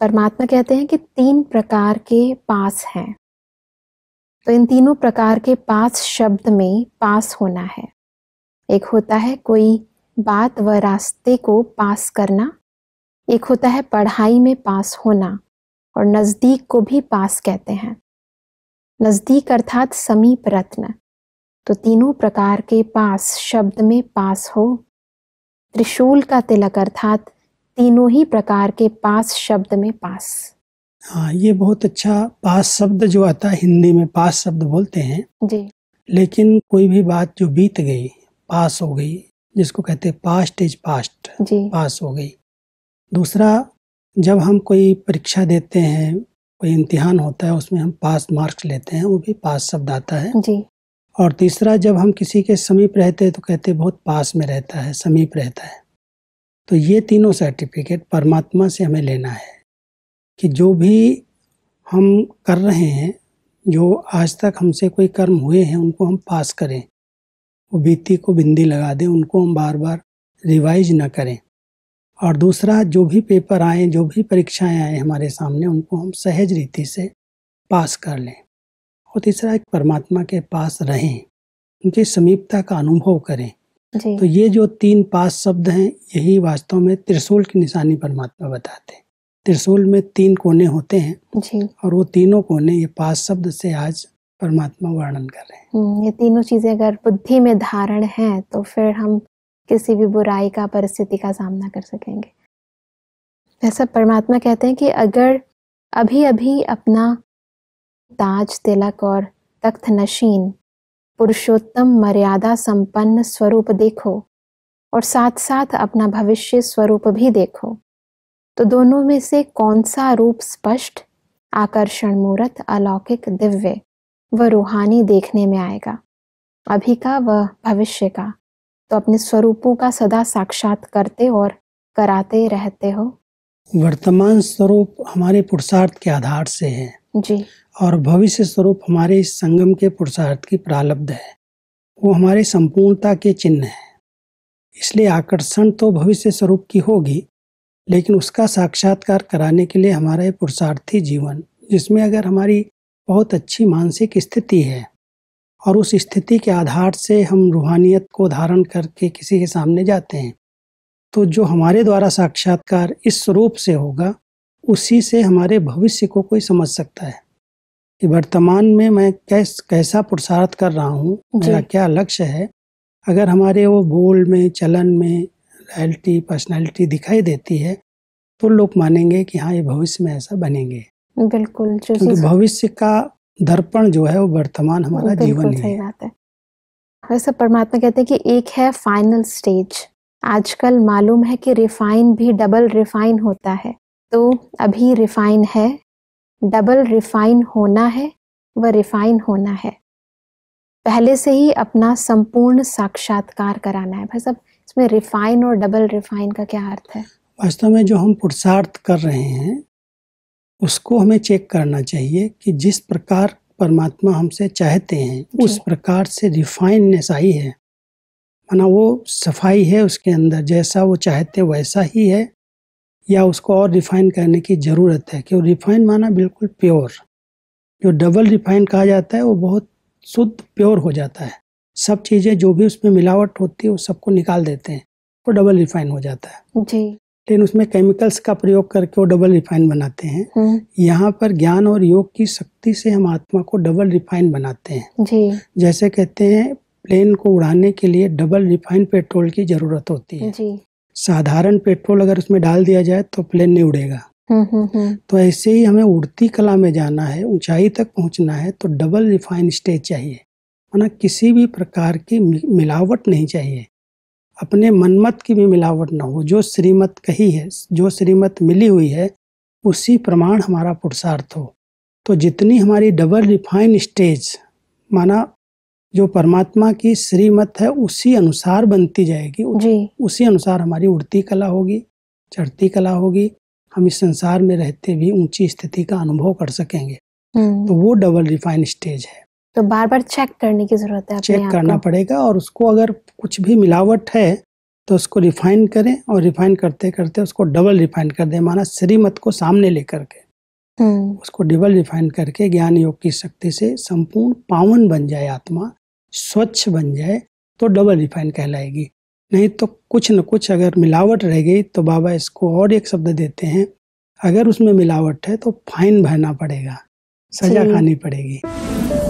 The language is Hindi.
परमात्मा कहते हैं कि तीन प्रकार के पास हैं तो इन तीनों प्रकार के पास शब्द में पास होना है एक होता है कोई बात व रास्ते को पास करना एक होता है पढ़ाई में पास होना और नज़दीक को भी पास कहते हैं नज़दीक अर्थात समीप रत्न तो तीनों प्रकार के पास शब्द में पास हो त्रिशूल का तिलक अर्थात तीनों ही प्रकार के पास शब्द में पास हाँ ये बहुत अच्छा पास शब्द जो आता है हिंदी में पास शब्द बोलते हैं जी लेकिन कोई भी बात जो बीत गई पास हो गई जिसको कहते हैं पास्ट इज पास्ट पास हो गई दूसरा जब हम कोई परीक्षा देते हैं कोई इम्तिहान होता है उसमें हम पास मार्क्स लेते हैं वो भी पास शब्द आता है जी और तीसरा जब हम किसी के समीप रहते हैं तो कहते हैं बहुत पास में रहता है समीप रहता है तो ये तीनों सर्टिफिकेट परमात्मा से हमें लेना है कि जो भी हम कर रहे हैं जो आज तक हमसे कोई कर्म हुए हैं उनको हम पास करें वो बीती को बिंदी लगा दें उनको हम बार बार रिवाइज न करें और दूसरा जो भी पेपर आए जो भी परीक्षाएं आए हमारे सामने उनको हम सहज रीति से पास कर लें और तीसरा एक परमात्मा के पास रहें उनकी समीपता का अनुभव करें तो ये जो तीन पास शब्द हैं यही वास्तव में त्रिशूल की निशानी परमात्मा बताते हैं त्रिशूल में तीन कोने होते हैं जी। और वो तीनों कोने ये पास शब्द से आज परमात्मा वर्णन कर रहे हैं हम्म, ये तीनों चीजें अगर बुद्धि में धारण है तो फिर हम किसी भी बुराई का परिस्थिति का सामना कर सकेंगे ऐसा परमात्मा कहते हैं कि अगर अभी अभी अपना ताज तिलक और तख्त नशीन पुरुषोत्तम मर्यादा संपन्न स्वरूप देखो और साथ साथ अपना भविष्य स्वरूप भी देखो तो दोनों में से कौन सा रूप स्पष्ट आकर्षण मूर्त अलौकिक दिव्य व रूहानी देखने में आएगा अभी का व भविष्य का तो अपने स्वरूपों का सदा साक्षात करते और कराते रहते हो वर्तमान स्वरूप हमारे पुरुषार्थ के आधार से है जी और भविष्य स्वरूप हमारे इस संगम के पुरुषार्थ की प्रारब्ध है वो हमारे संपूर्णता के चिन्ह है इसलिए आकर्षण तो भविष्य स्वरूप की होगी लेकिन उसका साक्षात्कार कराने के लिए हमारा ये पुरुषार्थी जीवन जिसमें अगर हमारी बहुत अच्छी मानसिक स्थिति है और उस स्थिति के आधार से हम रूहानियत को धारण करके किसी के सामने जाते हैं तो जो हमारे द्वारा साक्षात्कार इस स्वरूप से होगा उसी से हमारे भविष्य को कोई समझ सकता है कि वर्तमान में मैं कैस कैसा पुरुषार्थ कर रहा हूँ मेरा क्या लक्ष्य है अगर हमारे वो बोल में चलन में रॉयल्टी पर्सनैलिटी दिखाई देती है तो लोग मानेंगे कि हाँ ये भविष्य में ऐसा बनेंगे बिल्कुल क्योंकि भविष्य का दर्पण जो है वो वर्तमान हमारा जीवन सही है, है। वैसे परमात्मा कहते हैं कि एक है फाइनल स्टेज आजकल मालूम है कि रिफाइन भी डबल रिफाइन होता है तो अभी रिफाइन है डबल रिफाइन होना है व रिफाइन होना है पहले से ही अपना संपूर्ण साक्षात्कार कराना है भाई साहब इसमें रिफाइन और डबल रिफाइन का क्या अर्थ है वास्तव में जो हम पुरुषार्थ कर रहे हैं उसको हमें चेक करना चाहिए कि जिस प्रकार परमात्मा हमसे चाहते हैं उस प्रकार से रिफाइननेस आई है माना वो सफाई है उसके अंदर जैसा वो चाहते वैसा ही है या उसको और रिफाइन करने की ज़रूरत है क्यों रिफाइन माना बिल्कुल प्योर जो डबल रिफाइन कहा जाता है वो बहुत शुद्ध प्योर हो जाता है सब चीज़ें जो भी उसमें मिलावट होती है वो सबको निकाल देते हैं वो डबल रिफाइन हो जाता है जी लेकिन उसमें केमिकल्स का प्रयोग करके वो डबल रिफाइन बनाते हैं हम्म। यहाँ पर ज्ञान और योग की शक्ति से हम आत्मा को डबल रिफाइन बनाते हैं जी जैसे कहते हैं प्लेन को उड़ाने के लिए डबल रिफाइंड पेट्रोल की जरूरत होती है जी। साधारण पेट्रोल अगर उसमें डाल दिया जाए तो प्लेन नहीं उड़ेगा हम्म, हम्म, हम्म। तो ऐसे ही हमें उड़ती कला में जाना है ऊंचाई तक पहुंचना है तो डबल रिफाइन स्टेज चाहिए वरना किसी भी प्रकार की मिलावट नहीं चाहिए अपने मनमत की भी मिलावट ना हो जो श्रीमत कही है जो श्रीमत मिली हुई है उसी प्रमाण हमारा पुरुषार्थ हो तो जितनी हमारी डबल रिफाइन स्टेज माना जो परमात्मा की श्रीमत है उसी अनुसार बनती जाएगी जी। उसी अनुसार हमारी उड़ती कला होगी चढ़ती कला होगी हम इस संसार में रहते भी ऊंची स्थिति का अनुभव कर सकेंगे हम्म। तो वो डबल रिफाइन स्टेज है तो बार बार चेक करने की जरूरत है चेक करना पड़ेगा और उसको अगर कुछ भी मिलावट है तो उसको रिफाइन करें और रिफाइन करते करते उसको डबल रिफाइन कर दें माना श्रीमत को सामने लेकर के हम्म। उसको डबल रिफाइन करके ज्ञान योग की शक्ति से संपूर्ण पावन बन जाए आत्मा स्वच्छ बन जाए तो डबल रिफाइंड कहलाएगी नहीं तो कुछ न कुछ अगर मिलावट रह गई तो बाबा इसको और एक शब्द देते हैं अगर उसमें मिलावट है तो फाइन भरना पड़ेगा सजा खानी पड़ेगी